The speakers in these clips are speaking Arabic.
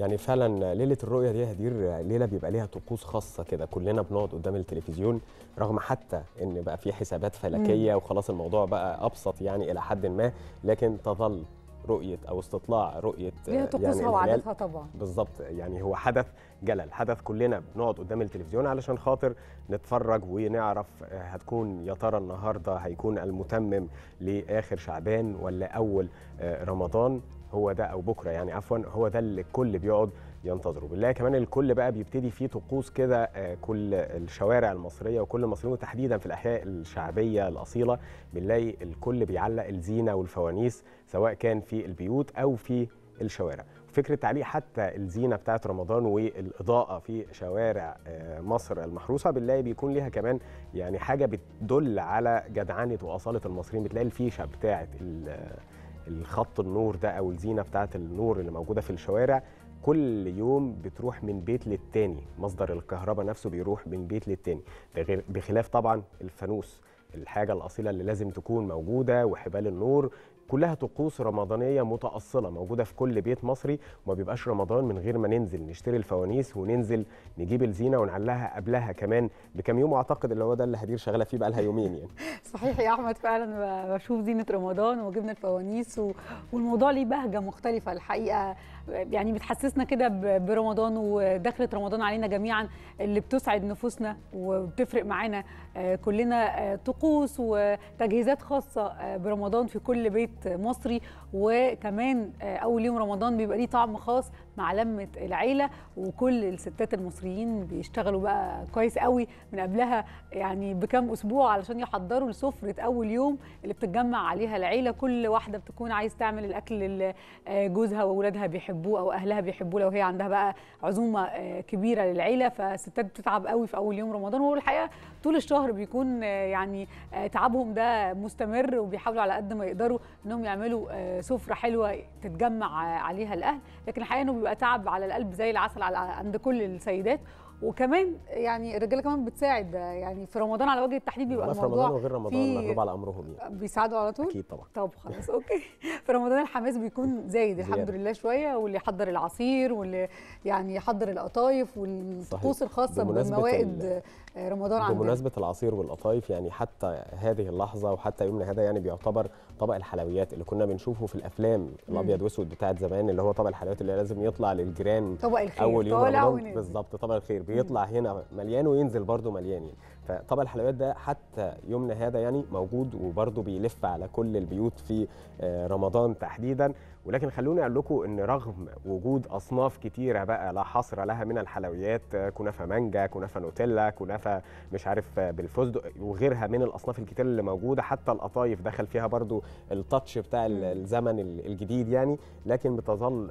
يعني فعلا ليله الرؤيه دي هدير ليله بيبقى ليها طقوس خاصه كده كلنا بنقعد قدام التلفزيون رغم حتى ان بقى في حسابات فلكيه وخلاص الموضوع بقى ابسط يعني الى حد ما لكن تظل رؤيه او استطلاع رؤيه ليها طقوسها يعني وعاداتها طبعا بالظبط يعني هو حدث جلل حدث كلنا بنقعد قدام التلفزيون علشان خاطر نتفرج ونعرف آه، هتكون يا ترى النهارده هيكون المتمم لاخر شعبان ولا اول آه، رمضان هو ده او بكره يعني عفوا هو ده اللي الكل بيقعد ينتظره بالله كمان الكل بقى بيبتدي فيه طقوس كده آه، كل الشوارع المصريه وكل المصريين وتحديدا في الاحياء الشعبيه الاصيله بنلاقي الكل بيعلق الزينه والفوانيس سواء كان في البيوت او في الشوارع فكرة تعليق حتى الزينة بتاعة رمضان والإضاءة في شوارع آه، مصر المحروسة بالله بيكون ليها كمان يعني حاجة بتدل على جدعنة وأصالة المصريين بتلاقي الفيشة بتاعة الخط النور ده او الزينه بتاعه النور اللي موجوده في الشوارع كل يوم بتروح من بيت للتاني مصدر الكهرباء نفسه بيروح من بيت للتاني بخلاف طبعا الفانوس الحاجه الاصيله اللي لازم تكون موجوده وحبال النور كلها طقوس رمضانيه متاصله موجوده في كل بيت مصري وما بيبقاش رمضان من غير ما ننزل نشتري الفوانيس وننزل نجيب الزينه ونعلقها قبلها كمان بكام يوم واعتقد اللي هو ده اللي هدير شغاله فيه بقى لها يومين يعني صحيح يا احمد فعلا بشوف زينه رمضان وجبنا الفوانيس و... والموضوع ليه بهجه مختلفه الحقيقه يعني بتحسسنا كده برمضان ودخله رمضان علينا جميعا اللي بتسعد نفوسنا وبتفرق معانا آه، كلنا آه، طقوس وتجهيزات خاصه آه، برمضان في كل بيت مصري وكمان آه، اول يوم رمضان بيبقى ليه طعم خاص مع لمه العيله وكل الستات المصريين بيشتغلوا بقى كويس قوي من قبلها يعني بكام اسبوع علشان يحضروا لسفره اول يوم اللي بتتجمع عليها العيله كل واحده بتكون عايز تعمل الاكل اللي آه، جوزها واولادها بيحبوه او اهلها بيحبوه لو هي عندها بقى عزومه آه، كبيره للعيله فالستات بتتعب قوي في اول يوم رمضان وهو الحقيقه طول الشهر بيكون يعني تعبهم ده مستمر وبيحاولوا على قد ما يقدروا انهم يعملوا سفره حلوه تتجمع عليها الاهل لكن الحقيقه انه بيبقى تعب على القلب زي العسل على عند كل السيدات وكمان يعني الرجاله كمان بتساعد يعني في رمضان على وجه التحديد بيبقى في رمضان وغير رمضان مغلوب على امرهم يعني بيساعدوا على طول اكيد طبعا طب خلاص اوكي في رمضان الحماس بيكون زايد الحمد لله شويه واللي يحضر العصير واللي يعني يحضر القطايف والطقوس الخاصه بموائد آه، رمضان عندنا بمناسبه العصير والقطايف يعني حتى هذه اللحظه وحتى يومنا هذا يعني بيعتبر طبق الحلويات اللي كنا بنشوفه في الافلام الابيض واسود بتاعت زمان اللي هو طبق الحلويات اللي لازم يطلع للجيران طبق الخير اول يوم بالظبط طبق الخير بيطلع هنا مليان وينزل برضه مليان يعني فطبق الحلويات ده حتى يومنا هذا يعني موجود وبرضه بيلف على كل البيوت في آه، رمضان تحديدا ولكن خلوني اقول لكم ان رغم وجود اصناف كتيره بقى لا حصر لها من الحلويات آه، كنافه مانجا كنافه نوتيلا كنافه مش عارف آه، بالفستق وغيرها من الاصناف الكتير اللي موجوده حتى القطايف دخل فيها برضو التاتش بتاع الزمن الجديد يعني لكن بتظل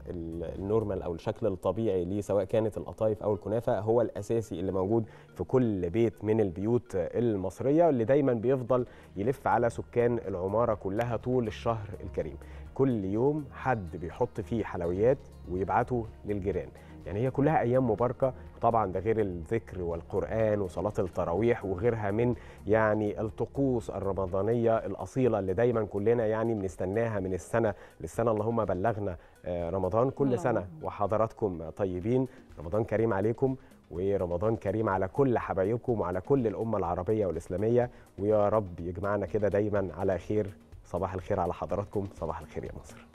النورمال او الشكل الطبيعي ليه سواء كانت القطايف او الكنافه هو الاساسي اللي موجود في كل بيت من البيوت البيوت المصرية اللي دايما بيفضل يلف على سكان العمارة كلها طول الشهر الكريم كل يوم حد بيحط فيه حلويات ويبعته للجيران يعني هي كلها أيام مباركة طبعا ده غير الذكر والقرآن وصلاة التراويح وغيرها من يعني الطقوس الرمضانية الأصيلة اللي دايما كلنا يعني بنستناها من السنة للسنة اللهم بلغنا آه، رمضان كل سنة وحضراتكم طيبين رمضان كريم عليكم ورمضان كريم على كل حبايبكم وعلى كل الأمة العربية والإسلامية ويا رب يجمعنا كده دايما على خير صباح الخير على حضراتكم صباح الخير يا مصر